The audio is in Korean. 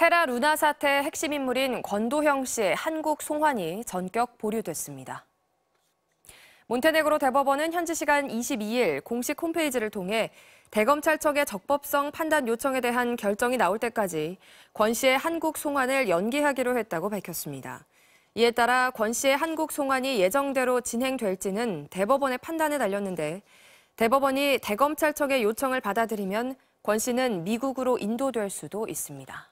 테라 루나 사태의 핵심 인물인 권도형 씨의 한국 송환이 전격 보류됐습니다. 몬테네그로 대법원은 현지 시간 22일 공식 홈페이지를 통해 대검찰청의 적법성 판단 요청에 대한 결정이 나올 때까지 권 씨의 한국 송환을 연기하기로 했다고 밝혔습니다. 이에 따라 권 씨의 한국 송환이 예정대로 진행될지는 대법원의 판단에 달렸는데 대법원이 대검찰청의 요청을 받아들이면 권 씨는 미국으로 인도될 수도 있습니다.